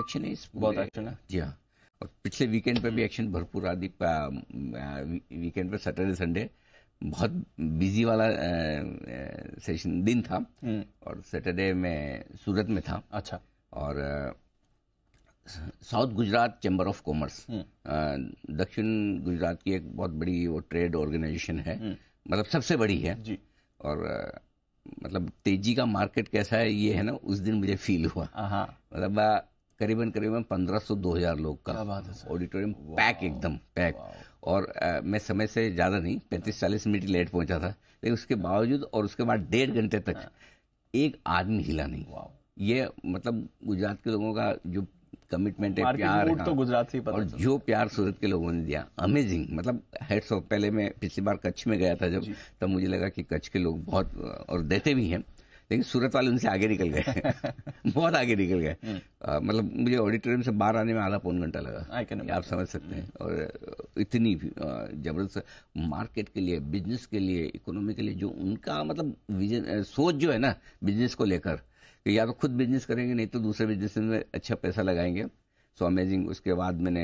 Action है इस बहुत एक्शन है जी हाँ और पिछले वीकेंड पर भी एक्शन भरपूर आदि वीकेंड पर सैटरडे संडे बहुत बिजी वाला सेशन दिन था hmm. और सैटरडे में सूरत में था अच्छा और south Gujarat chamber of commerce दक्षिण गुजरात की एक बहुत बड़ी वो ट्रेड ऑर्गेनाइजेशन है hmm. मतलब सबसे बड़ी है जी। और मतलब तेजी का मार्केट कैसा है ये है ना उस दिन मुझे फील हुआ हाँ। मतलब करीबन करीबन पंद्रह सौ दो हजार लोग का ऑडिटोरियम पैक एकदम पैक और आ, मैं समय से ज़्यादा नहीं पैंतीस चालीस मिनट लेट पहुंचा था लेकिन उसके बावजूद और उसके बाद डेढ़ घंटे तक हाँ। एक आदमी हिला नहीं ये मतलब गुजरात के लोगों का जो कमिटमेंट है प्यार तो से और जो प्यार सूरत के लोगों ने दिया अमेजिंग मतलब हेड्स ऑफ पहले मैं पिछली बार कच्छ में गया था जब तब मुझे लगा कि कच्छ के लोग बहुत और देते भी हैं लेकिन सूरत वाले उनसे आगे निकल गए बहुत आगे निकल गए हम्म। मतलब मुझे ऑडिटोरियम से बाहर आने में आधा पौन घंटा लगा आप समझ सकते हैं और इतनी जबरदस्त मार्केट के लिए बिजनेस के लिए इकोनॉमी के लिए जो उनका मतलब विजन सोच जो है ना बिजनेस को लेकर कि या तो खुद बिजनेस करेंगे नहीं तो दूसरे बिजनेस में अच्छा पैसा लगाएंगे सो so अमेजिंग उसके बाद मैंने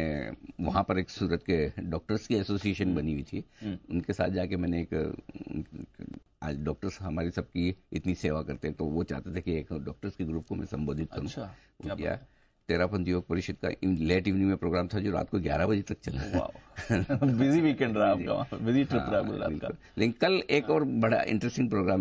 वहाँ पर एक सूरत के डॉक्टर्स की एसोसिएशन बनी हुई थी हम्म। उनके साथ जाके मैंने एक आज डॉक्टर्स हमारी सबकी इतनी सेवा करते हैं तो वो चाहते थे कि एक डॉक्टर्स के ग्रुप को मैं संबोधित करूँ अच्छा, क्या, तेरापंथ योग परिषद का इन, लेट इवनिंग में प्रोग्राम था जो रात को 11 बजे तक चला बिजी वीकेंड रहा आपका बिजी ट्रिप रहा हाँ, लेकिन कल एक और बड़ा इंटरेस्टिंग प्रोग्राम है